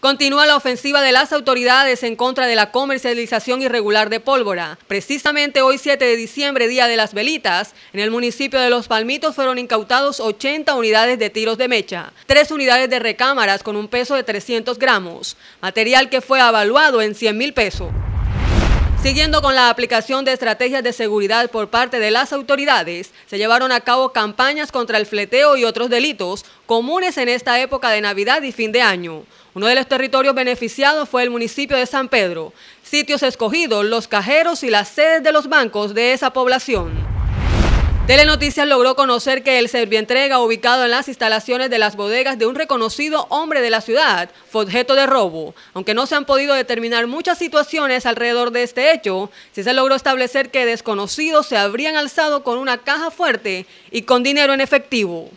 Continúa la ofensiva de las autoridades en contra de la comercialización irregular de pólvora. Precisamente hoy 7 de diciembre, Día de las Velitas, en el municipio de Los Palmitos fueron incautados 80 unidades de tiros de mecha, tres unidades de recámaras con un peso de 300 gramos, material que fue evaluado en 100 mil pesos. Siguiendo con la aplicación de estrategias de seguridad por parte de las autoridades, se llevaron a cabo campañas contra el fleteo y otros delitos comunes en esta época de Navidad y fin de año. Uno de los territorios beneficiados fue el municipio de San Pedro, sitios escogidos, los cajeros y las sedes de los bancos de esa población. Telenoticias logró conocer que el Servientrega, ubicado en las instalaciones de las bodegas de un reconocido hombre de la ciudad, fue objeto de robo. Aunque no se han podido determinar muchas situaciones alrededor de este hecho, sí se logró establecer que desconocidos se habrían alzado con una caja fuerte y con dinero en efectivo.